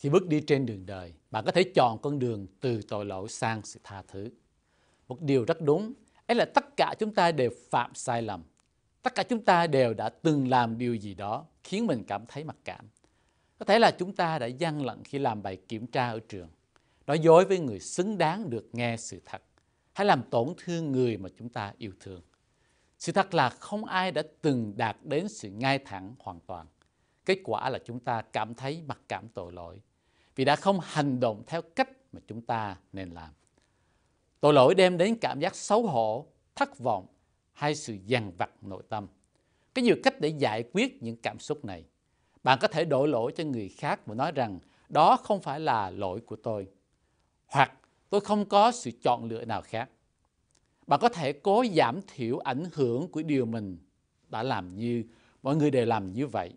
Khi bước đi trên đường đời, bạn có thể chọn con đường từ tội lỗi sang sự tha thứ. Một điều rất đúng, ấy là tất cả chúng ta đều phạm sai lầm. Tất cả chúng ta đều đã từng làm điều gì đó khiến mình cảm thấy mặc cảm. Có thể là chúng ta đã gian lận khi làm bài kiểm tra ở trường, nói dối với người xứng đáng được nghe sự thật, hay làm tổn thương người mà chúng ta yêu thương. Sự thật là không ai đã từng đạt đến sự ngay thẳng hoàn toàn. Kết quả là chúng ta cảm thấy mặc cảm tội lỗi vì đã không hành động theo cách mà chúng ta nên làm. Tội lỗi đem đến cảm giác xấu hổ, thất vọng hay sự dằn vặt nội tâm. Có nhiều cách để giải quyết những cảm xúc này. Bạn có thể đổ lỗi cho người khác và nói rằng đó không phải là lỗi của tôi. Hoặc tôi không có sự chọn lựa nào khác. Bạn có thể cố giảm thiểu ảnh hưởng của điều mình đã làm như mọi người đều làm như vậy.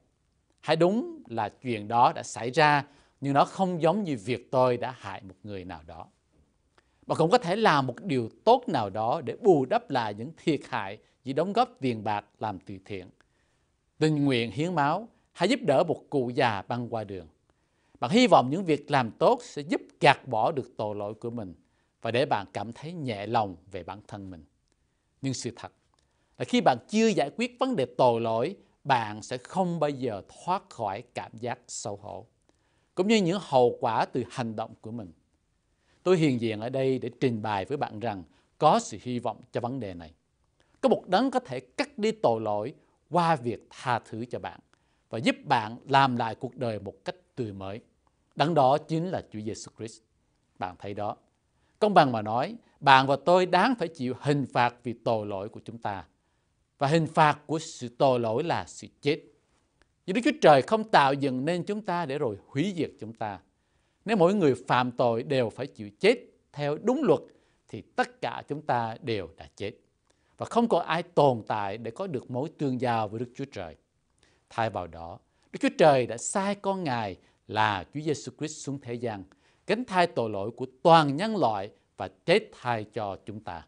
Hãy đúng là chuyện đó đã xảy ra nhưng nó không giống như việc tôi đã hại một người nào đó. Bạn cũng có thể làm một điều tốt nào đó để bù đắp lại những thiệt hại chỉ đóng góp tiền bạc làm từ thiện. Tình nguyện hiến máu hay giúp đỡ một cụ già băng qua đường. Bạn hy vọng những việc làm tốt sẽ giúp gạt bỏ được tội lỗi của mình và để bạn cảm thấy nhẹ lòng về bản thân mình. Nhưng sự thật là khi bạn chưa giải quyết vấn đề tội lỗi, bạn sẽ không bao giờ thoát khỏi cảm giác xấu hổ cũng như những hậu quả từ hành động của mình. Tôi hiện diện ở đây để trình bày với bạn rằng có sự hy vọng cho vấn đề này. Có một đấng có thể cắt đi tội lỗi qua việc tha thứ cho bạn và giúp bạn làm lại cuộc đời một cách tươi mới. Đấng đó chính là Chúa Giêsu Christ. Bạn thấy đó. Công bằng mà nói, bạn và tôi đáng phải chịu hình phạt vì tội lỗi của chúng ta. Và hình phạt của sự tội lỗi là sự chết. Nhưng Đức Chúa Trời không tạo dựng nên chúng ta để rồi hủy diệt chúng ta. Nếu mỗi người phạm tội đều phải chịu chết theo đúng luật thì tất cả chúng ta đều đã chết. Và không còn ai tồn tại để có được mối tương giao với Đức Chúa Trời. Thay vào đó, Đức Chúa Trời đã sai con Ngài là Chúa Giêsu Christ xuống thế gian, gánh thai tội lỗi của toàn nhân loại và chết thay cho chúng ta.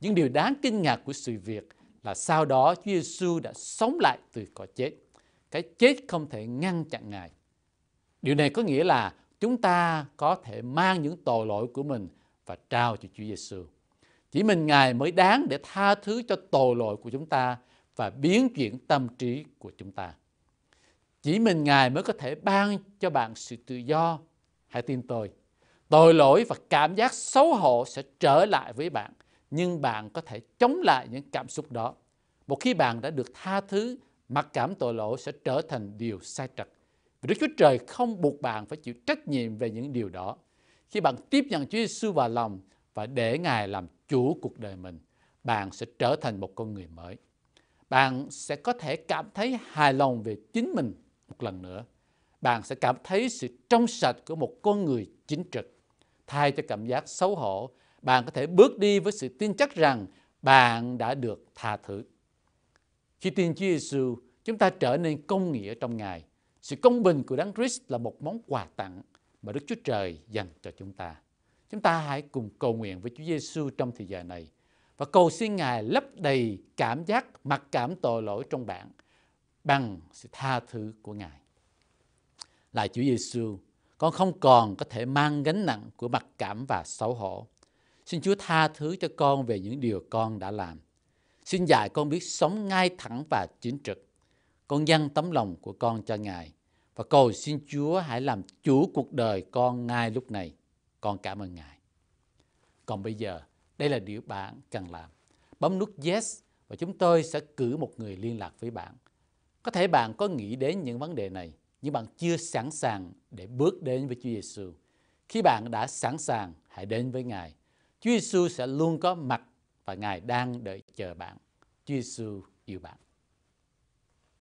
Nhưng điều đáng kinh ngạc của sự việc là sau đó Chúa Giêsu đã sống lại từ cõi chết cái chết không thể ngăn chặn Ngài. Điều này có nghĩa là chúng ta có thể mang những tội lỗi của mình và trao cho Chúa Giêsu. Chỉ mình Ngài mới đáng để tha thứ cho tội lỗi của chúng ta và biến chuyển tâm trí của chúng ta. Chỉ mình Ngài mới có thể ban cho bạn sự tự do. Hãy tin tôi, tội lỗi và cảm giác xấu hổ sẽ trở lại với bạn, nhưng bạn có thể chống lại những cảm xúc đó. Một khi bạn đã được tha thứ mặc cảm tội lỗi sẽ trở thành điều sai trật. Và Đức Chúa Trời không buộc bạn phải chịu trách nhiệm về những điều đó. Khi bạn tiếp nhận Chúa Giêsu vào lòng và để Ngài làm chủ cuộc đời mình, bạn sẽ trở thành một con người mới. Bạn sẽ có thể cảm thấy hài lòng về chính mình một lần nữa. Bạn sẽ cảm thấy sự trong sạch của một con người chính trực. Thay cho cảm giác xấu hổ, bạn có thể bước đi với sự tin chắc rằng bạn đã được tha thứ. Khi tin Chúa Giêsu, chúng ta trở nên công nghĩa trong Ngài. Sự công bình của Đấng Christ là một món quà tặng mà Đức Chúa Trời dành cho chúng ta. Chúng ta hãy cùng cầu nguyện với Chúa Giêsu trong thời giờ này và cầu xin Ngài lấp đầy cảm giác mặc cảm tội lỗi trong bạn bằng sự tha thứ của Ngài. Là Chúa Giêsu, con không còn có thể mang gánh nặng của mặc cảm và xấu hổ. Xin Chúa tha thứ cho con về những điều con đã làm. Xin dạy con biết sống ngay thẳng và chính trực. Con dâng tấm lòng của con cho Ngài và cầu xin Chúa hãy làm chủ cuộc đời con ngay lúc này. Con cảm ơn Ngài. Còn bây giờ, đây là điều bạn cần làm. Bấm nút Yes và chúng tôi sẽ cử một người liên lạc với bạn. Có thể bạn có nghĩ đến những vấn đề này, nhưng bạn chưa sẵn sàng để bước đến với Chúa Giêsu. Khi bạn đã sẵn sàng, hãy đến với Ngài. Chúa Giêsu sẽ luôn có mặt và Ngài đang đợi chờ bạn. Chúa Giêsu yêu bạn.